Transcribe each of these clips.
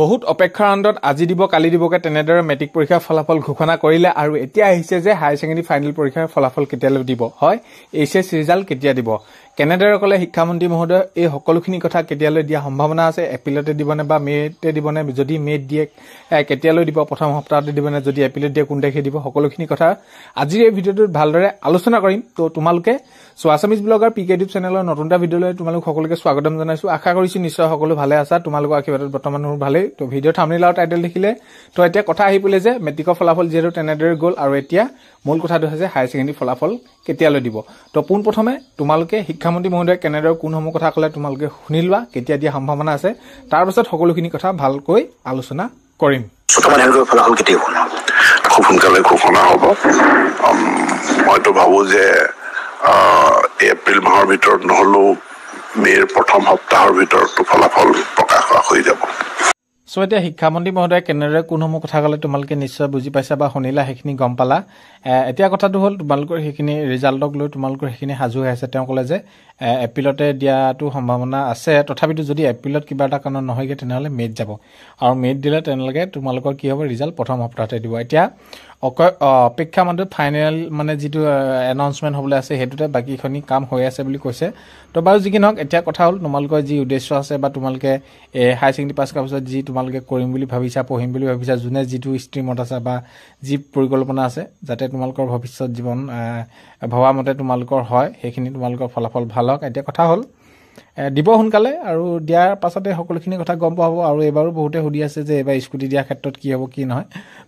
বহুত অপেক্ষাৰ অপেক্ষাৰান্তত আজি দিব কালি দিবকে তেনেদৰে মেট্ৰিক পৰীক্ষাৰ ফলাফল ঘোষণা কৰিলে আৰু এতিয়া আহিছে যে হায়াৰ ছেকেণ্ডেৰী ফাইনেল পৰীক্ষাৰ ফলাফল কেতিয়ালৈ দিব হয় এইচ এছ ৰিজাল্ট কেতিয়া দিব কেনেদৰে ক'লে শিক্ষামন্ত্ৰী মহোদয় এই সকলোখিনি কথা কেতিয়ালৈ দিয়া সম্ভাৱনা আছে এপ্ৰিলতে দিবনে বা মে'তে দিবনে যদি মে'ত দিয়ে কেতিয়ালৈ দিব প্ৰথম সপ্তাহতে দিবনে যদি এপ্ৰিলত দিয়ে কোন তাৰিখে দিব সকলোখিনি কথা আজিৰ এই ভিডিঅ'টোত ভালদৰে আলোচনা কৰিম তো তোমালোকে চোৱাচামিজ ব্লগৰ পি কে ডিউব চেনেলৰ নতুন এটা ভিডিঅ'লৈ তোমালোক সকলোকে স্বাগতম জনাইছো আশা কৰিছো নিশ্চয় সকলো ভালে আছা তোমালোকৰ আশীৰ্বাদত বৰ্তমান মোৰ ভালেই তো ভিডিঅ' থামনি টাইটেল দেখিলে তো এতিয়া কথা আহি পেলাই যে মেট্ৰিকৰ ফলাফল যিহেতু তেনেদৰে গ'ল আৰু এতিয়া মূল কথাটো হৈছে হায়াৰ ছেকেণ্ডেৰী ফলাফল কেতিয়ালৈ দিব তো পোনপ্ৰথমে তোমালোকে শিক্ষামন্ত্ৰী মহোদয়ে কেনেদৰে কোনসমূহ কথা ক'লে তোমালোকে শুনি লোৱা কেতিয়া দিয়া সম্ভাৱনা আছে তাৰপিছত সকলোখিনি কথা ভালকৈ আলোচনা কৰিম খুব সোনকালে ঘোষণা হ'ব মইতো ভাবোঁ যে এপ্ৰিল মাহৰ ভিতৰত নহ'লেও মে'ৰ প্ৰথম সপ্তাহৰ ভিতৰতো ফলাফল প্ৰকাশ হোৱা হৈ যাব চ' এতিয়া শিক্ষামন্ত্ৰী মহোদয়ে কেনেদৰে কোনসমূহ কথা ক'লে তোমালোকে নিশ্চয় বুজি পাইছা বা শুনিলা সেইখিনি গম পালা এতিয়া কথাটো হ'ল তোমালোকৰ সেইখিনি ৰিজাল্টক লৈ তোমালোকৰ সেইখিনি সাজু হৈ আছে তেওঁ ক'লে যে এপ্ৰিলতে দিয়াটো সম্ভাৱনা আছে তথাপিতো যদি এপ্ৰিলত কিবা এটা কাৰণত নহয়গৈ তেনেহ'লে মেট যাব আৰু মেট দিলে তেওঁলোকে তোমালোকৰ কি হ'ব ৰিজাল্ট প্ৰথম সপ্তাহতে দিব এতিয়া অক অপেক্ষা মানুহটো ফাইনেল মানে যিটো এনাউন্সমেণ্ট হ'বলৈ আছে সেইটোতে বাকীখিনি কাম হৈ আছে বুলি কৈছে তো বাৰু যি কি নহওক এতিয়া কথা হ'ল তোমালোকৰ যি উদ্দেশ্য আছে বা তোমালোকে হায়াৰ ছেকেণ্ডেৰী পাছ কৰাৰ পিছত যি তোমালোকৰ তোমালোকে কৰিম বুলি ভাবিছা পঢ়িম বুলি ভাবিছা যোনে যিটো ষ্ট্ৰীমত আছে বা যি পৰিকল্পনা আছে যাতে তোমালোকৰ ভৱিষ্যত জীৱন ভবামতে তোমালোকৰ হয় সেইখিনি তোমালোকৰ ফলাফল ভাল হওক এতিয়া কথা হ'ল দিব সোনকালে আৰু দিয়াৰ পাছতে সকলোখিনি কথা গম পোৱা হ'ব আৰু এইবাৰো বহুতে সুধি আছে যে এইবাৰ স্কুটি দিয়াৰ ক্ষেত্ৰত কি হ'ব কি নহয়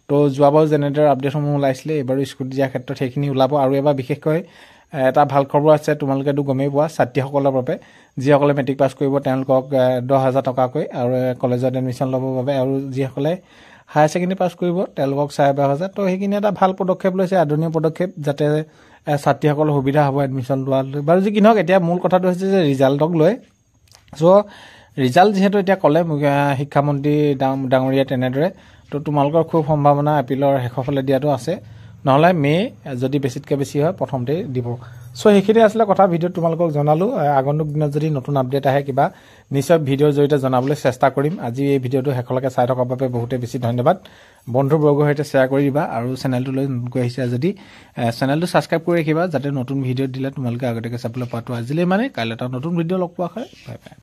ত' যোৱাবাৰ যেনেদৰে আপডেটসমূহ ওলাইছিলে এইবাৰো স্কুটি দিয়াৰ ক্ষেত্ৰত সেইখিনি ওলাব আৰু এবাৰ বিশেষকৈ এটা ভাল খবৰ আছে তোমালোকেতো গমেই পোৱা ছাত্ৰীসকলৰ বাবে যিসকলে মেট্ৰিক পাছ কৰিব তেওঁলোকক দহ হাজাৰ টকাকৈ আৰু কলেজত এডমিশ্যন ল'বৰ বাবে আৰু যিসকলে হায়াৰ ছেকেণ্ডেৰী পাছ কৰিব তেওঁলোকক চাৰে বাৰ হাজাৰ ত' সেইখিনি এটা ভাল পদক্ষেপ লৈছে আদৰণীয় পদক্ষেপ যাতে ছাত্ৰীসকলৰ সুবিধা হ'ব এডমিশ্যন লোৱালৈ বাৰু যি কি নহওক এতিয়া মূল কথাটো হৈছে যে ৰিজাল্টক লৈ চ' ৰিজাল্ট যিহেতু এতিয়া ক'লে শিক্ষামন্ত্ৰী ডাঙৰীয়া তেনেদৰে ত' তোমালোকৰ খুব সম্ভাৱনা এপিলৰ শেষৰ ফালে দিয়াটো আছে নহ'লে মে' যদি বেছিতকৈ বেছি হয় প্ৰথমতেই দিব চ' সেইখিনি আছিলে কথা ভিডিঅ'ত তোমালোকক জনালোঁ আগন্তুক দিনত যদি নতুন আপডেট আহে কিবা নিশ্চয় ভিডিঅ'ৰ জৰিয়তে জনাবলৈ চেষ্টা কৰিম আজি এই ভিডিঅ'টো শেষলৈকে চাই থকাৰ বাবে বহুতে বেছি ধন্যবাদ বন্ধুবৰ্গৰ সৈতে শ্বেয়াৰ কৰি দিবা আৰু চেনেলটোলৈ গৈ আহিছে যদি চেনেলটো ছাবস্ক্ৰাইব কৰি ৰাখিবা যাতে নতুন ভিডিঅ'ত দিলে তোমালোকে আগতীয়াকৈ চাবলৈ পোৱাটো আজিলৈ মানে কাইলৈ এটা নতুন ভিডিঅ' লগ পোৱা হয় বাই বাই